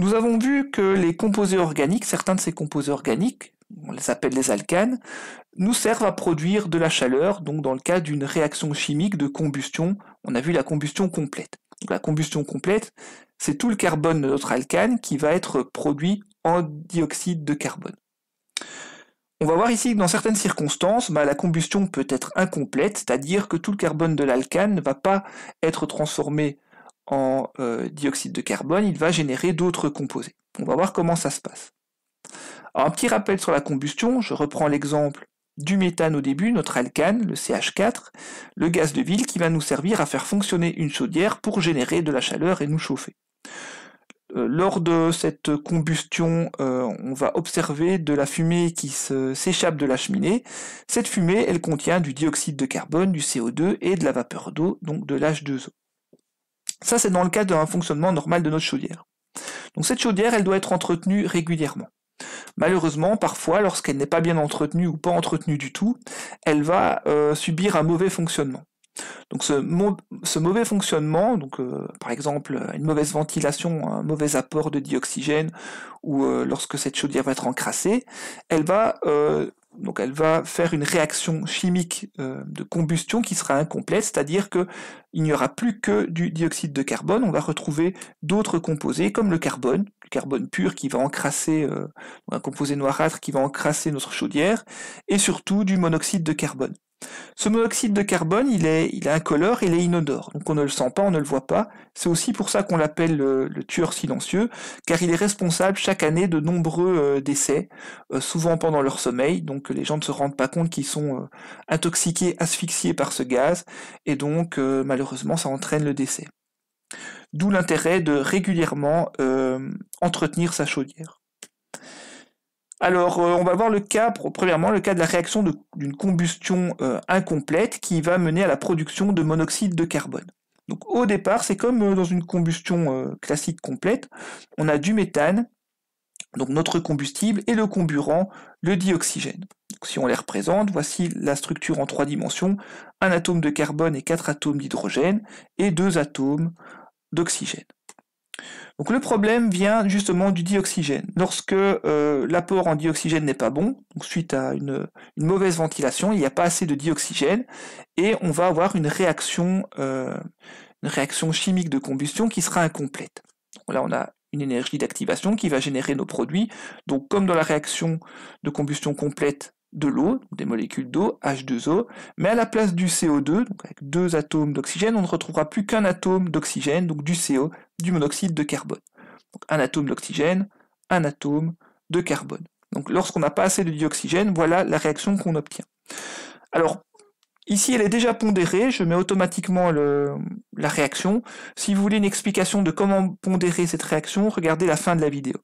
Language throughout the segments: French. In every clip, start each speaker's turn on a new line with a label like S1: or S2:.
S1: Nous avons vu que les composés organiques, certains de ces composés organiques, on les appelle les alcanes, nous servent à produire de la chaleur, donc dans le cas d'une réaction chimique de combustion, on a vu la combustion complète. la combustion complète, c'est tout le carbone de notre alcane qui va être produit en dioxyde de carbone. On va voir ici que dans certaines circonstances, bah, la combustion peut être incomplète, c'est-à-dire que tout le carbone de l'alcane ne va pas être transformé en euh, dioxyde de carbone, il va générer d'autres composés. On va voir comment ça se passe. un petit rappel sur la combustion, je reprends l'exemple du méthane au début, notre alcane, le CH4, le gaz de ville qui va nous servir à faire fonctionner une chaudière pour générer de la chaleur et nous chauffer. Euh, lors de cette combustion, euh, on va observer de la fumée qui s'échappe de la cheminée. Cette fumée, elle contient du dioxyde de carbone, du CO2 et de la vapeur d'eau, donc de l'H2O. Ça, c'est dans le cadre d'un fonctionnement normal de notre chaudière. Donc cette chaudière, elle doit être entretenue régulièrement. Malheureusement, parfois, lorsqu'elle n'est pas bien entretenue ou pas entretenue du tout, elle va euh, subir un mauvais fonctionnement. Donc ce, mauvais fonctionnement, donc euh, par exemple une mauvaise ventilation, un mauvais apport de dioxygène, ou euh, lorsque cette chaudière va être encrassée, elle va donc elle va faire une réaction chimique euh, de combustion qui sera incomplète, c'est-à-dire qu'il n'y aura plus que du dioxyde de carbone, on va retrouver d'autres composés comme le carbone, carbone pur qui va encrasser, euh, un composé noirâtre qui va encrasser notre chaudière, et surtout du monoxyde de carbone. Ce monoxyde de carbone, il est, il est incolore, il est inodore, donc on ne le sent pas, on ne le voit pas. C'est aussi pour ça qu'on l'appelle le, tueur silencieux, car il est responsable chaque année de nombreux euh, décès, euh, souvent pendant leur sommeil, donc les gens ne se rendent pas compte qu'ils sont intoxiqués, asphyxiés par ce gaz, et donc malheureusement ça entraîne le décès. D'où l'intérêt de régulièrement euh, entretenir sa chaudière. Alors, euh, on va voir le cas, premièrement, le cas de la réaction d'une combustion euh, incomplète qui va mener à la production de monoxyde de carbone. Donc, au départ, c'est comme dans une combustion classique complète, on a du méthane, donc notre combustible, et le comburant, le dioxygène. si on les représente, voici la structure en trois dimensions, un atome de carbone et quatre atomes d'hydrogène, et deux atomes d'oxygène. Donc le problème vient justement du dioxygène. Lorsque euh, l'apport en dioxygène n'est pas bon, suite à une, mauvaise ventilation, il n'y a pas assez de dioxygène et on va avoir une réaction, euh, une réaction chimique de combustion qui sera incomplète. là on a une énergie d'activation qui va générer nos produits. Donc comme dans la réaction de combustion complète, de l'eau, des molécules d'eau, H2O, mais à la place du CO2, avec deux atomes d'oxygène, on ne retrouvera plus qu'un atome d'oxygène, donc du CO, du monoxyde de carbone. un atome d'oxygène, un atome de carbone. Donc lorsqu'on n'a pas assez de dioxygène, voilà la réaction qu'on obtient. Alors, ici elle est déjà pondérée, je mets automatiquement la réaction. Si vous voulez une explication de comment pondérer cette réaction, regardez la fin de la vidéo.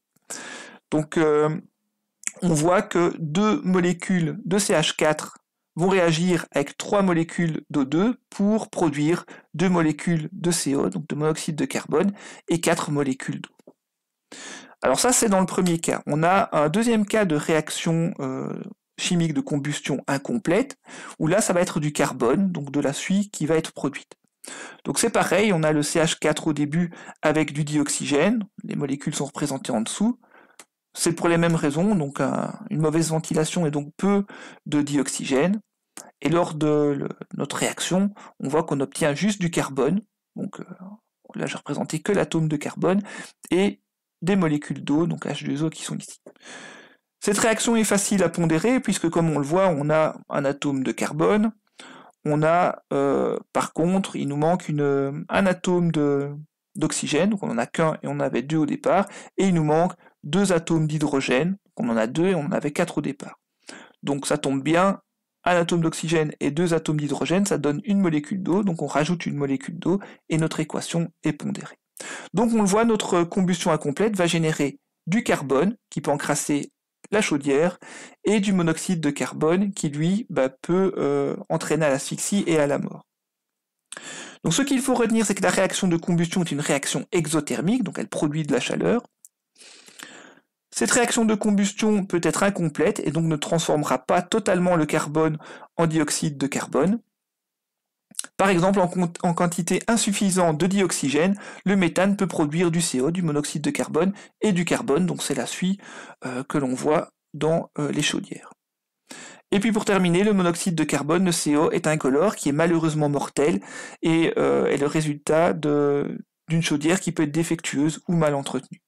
S1: Donc euh, on voit que deux molécules de CH4 vont réagir avec trois molécules d'O2 pour produire deux molécules de CO, donc de monoxyde de carbone, et quatre molécules d'eau. Alors ça, c'est dans le premier cas. On a un deuxième cas de réaction euh, chimique de combustion incomplète, où là, ça va être du carbone, donc de la suie qui va être produite. Donc c'est pareil, on a le CH4 au début avec du dioxygène, les molécules sont représentées en dessous, c'est pour les mêmes raisons, donc euh, une mauvaise ventilation et donc peu de dioxygène. Et lors de notre réaction, on voit qu'on obtient juste du carbone. Donc euh, là là, ne représentais que l'atome de carbone et des molécules d'eau, donc H2O qui sont ici. Cette réaction est facile à pondérer puisque comme on le voit, on a un atome de carbone. On a euh, par contre, il nous manque un atome d'oxygène, donc on n'en a qu'un et on avait deux au départ, et il nous manque deux atomes d'hydrogène, on en a deux et on en avait quatre au départ. Donc ça tombe bien, un atome d'oxygène et deux atomes d'hydrogène, ça donne une molécule d'eau, donc on rajoute une molécule d'eau et notre équation est pondérée. Donc on le voit, notre combustion incomplète va générer du carbone qui peut encrasser la chaudière et du monoxyde de carbone qui lui bah, peut euh, entraîner à l'asphyxie et à la mort. Donc ce qu'il faut retenir, c'est que la réaction de combustion est une réaction exothermique, donc elle produit de la chaleur. Cette réaction de combustion peut être incomplète et donc ne transformera pas totalement le carbone en dioxyde de carbone. Par exemple, en, quantité insuffisante de dioxygène, le méthane peut produire du CO, du monoxyde de carbone et du carbone, donc c'est la suie euh, que l'on voit dans euh, les chaudières. Et puis pour terminer, le monoxyde de carbone, le CO, est incolore qui est malheureusement mortel et euh, est le résultat d'une chaudière qui peut être défectueuse ou mal entretenue.